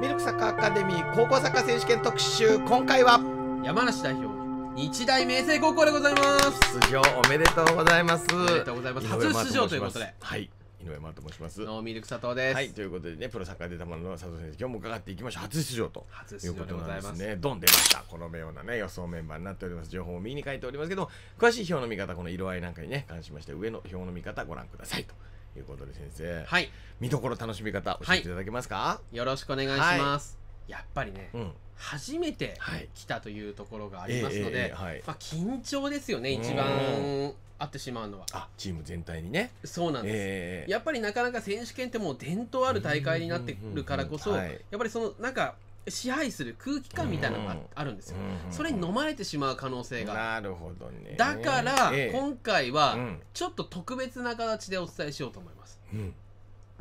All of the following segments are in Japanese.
ミルクサッカーアカデミー高校サッカー選手権特集今回は山梨代表日大明星高校でございます出場おめでとうございますおめでとうございます初出場ということではい井上丸と申しますノミルク佐藤ですはいということでねプロサッカー出たものの佐藤先生、今日も伺っていきましょう初出場ということざいますねドン出ましたこのようなね予想メンバーになっております情報を右に書いておりますけど詳しい表の見方この色合いなんかにね関しまして上の表の見方ご覧くださいとということで先生、はい、見どころ楽しみ方教えていただけますか、はい、よろしくお願いします、はい、やっぱりね、うん、初めて来たというところがありますので、はい、まあ、緊張ですよね一番あってしまうのはあチーム全体にねそうなんです、えー、やっぱりなかなか選手権ってもう伝統ある大会になってくるからこそ、やっぱりそのなんか支配する空気感みたいなのがあるんですよ、うん、それに飲まれてしまう可能性がなるほどねだから、今回はちょっと特別な形でお伝えしようと思います、うん、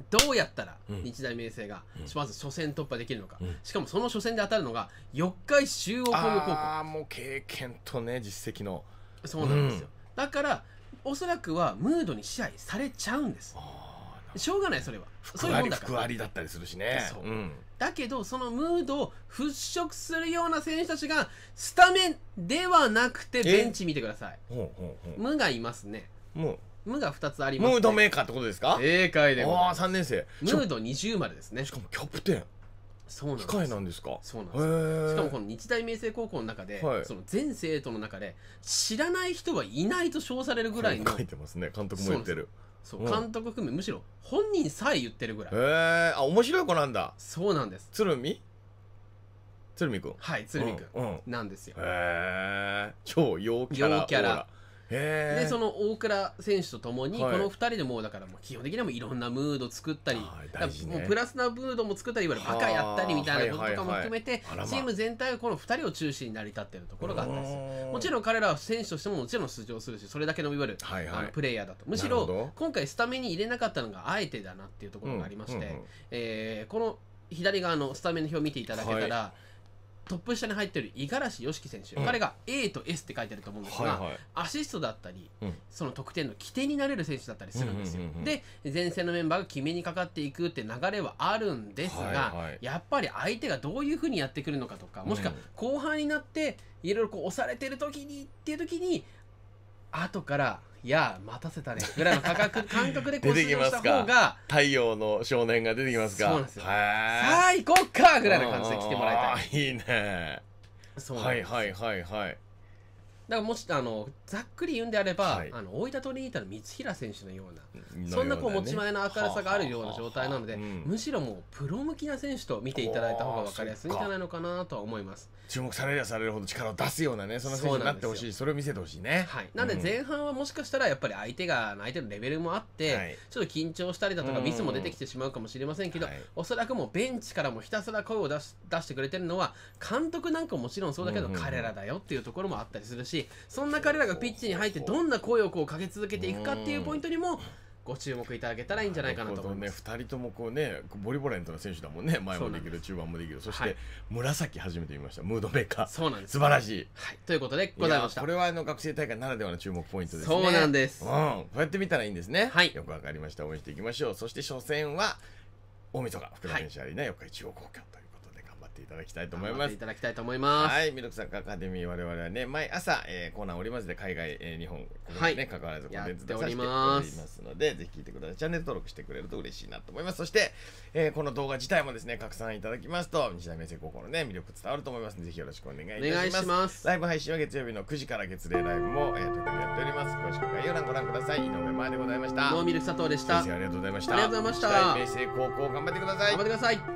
どうやったら日大明星がまず初戦突破できるのか、うん、しかもその初戦で当たるのが四日市中央工業高校あもう経験とね実績のそうなんですよ、だからおそらくはムードに支配されちゃうんですしょうがないそれはそういうもんだありだったりするしねそう、うん、だけどそのムードを払拭するような選手たちがスタメンではなくてベンチ見てくださいほうほうほう無がいますねも無が2つあります、ね、ムードメーカーってことですか正解でご3年生ムード二重丸ですねしかもキャプテンそうなんです機械なんですかそうなんですしかもこの日大明星高校の中で、はい、その全生徒の中で知らない人はいないと称されるぐらいの書いてますね監督も言ってるそう監督含めむしろ本人さえ言ってるぐらいへえー、あ面白い子なんだそうなんです鶴見鶴見くんはい鶴見くんなんですよへえー、超陽キャラ陽キャラでその大倉選手とともに、この2人でもうだからもう基本的にもいろんなムード作ったり、もうプラスなムードも作ったりいわゆるバカやったりみたいなこととかも含めて、チーム全体がこの2人を中心に成り立っているところがあったりすもちろん彼らは選手としてももちろん出場するしそれだけのいわゆる、あのプレイヤーだとむしろ今回スタメンに入れなかったのがあえてだなっていうところがありまして、えこの左側のスタメンの表を見ていただけたら、トップ下に入ってる五十嵐良樹選手、うん、彼が A と S って書いてあると思うんですが、はいはい、アシストだったり、うん、その得点の起点になれる選手だったりするんですよ、うんうんうんうん、で前線のメンバーが決めにかかっていくって流れはあるんですが、はいはい、やっぱり相手がどういうふうにやってくるのかとかもしくは後半になっていろいろ押されてる時にっていう時に後からいや待たせたねぐらいの価格感覚で出てきますか太陽の少年が出てきますかそうなんですよさあ行こうかぐらいの感じで来てもらいたいいいねはいはいはいはいだからもしあのざっくり言うんであれば、はい、あの大分トリニータの光平選手のような、ね、そんなこう持ち前の明るさがあるような状態なので、はははむしろもうプロ向きな選手と見ていただいた方が分かりやすいんじゃないのかなとは思います注目されればされるほど力を出すようなね、そんな選手になってほしい、それを見せてほしいね。はい、なので前半はもしかしたらやっぱり相手が相手のレベルもあって、はい、ちょっと緊張したりだとか、ミスも出てきてしまうかもしれませんけど、はい、おそらくもうベンチからもひたすら声を出し出してくれてるのは、監督なんかももちろんそうだけど、彼らだよっていうところもあったりするし。しそんな彼らがピッチに入ってどんな声をこうかけ続けていくかっていうポイントにもご注目いただけたらいいんじゃないかなと思います。ね、2人ともこうね、ボリボレントの選手だもんね、前もできる、中盤もできる、そして紫初めて見ました、ムードメーカー、そうなんです素晴らしい、はい。ということでございました。これはあの学生大会ならではの注目ポイントですね。そうなんです。うん、こうやって見たらいいんですね。はい、よくわかりました、応援していきましょう。そして初戦は大晦日、福田選手ありね、はい、4日中央公共という。っていただきたいと思います。いただきたいと思います。はい、ミルクサッカーアカデミー我々はね、毎朝、えー、コーナーおりますで、海外、えー、日本、ここね、はい、関わらずコンテンツ出させておりますので、ぜひ聞いてください。チャンネル登録してくれると嬉しいなと思います。そして、えー、この動画自体もですね、拡散いただきますと、日大明星高校のね、魅力伝わると思いますので、ぜひよろしくお願いいたします。お願いしますライブ配信は月曜日の9時から月例ライブも、えー、特にやっております。詳しく概要欄ご覧ください。井上真でございました。ノーミル佐藤でした。先生ありがとうございました。ありがとうございました。明星高校頑張ってください。頑張ってください。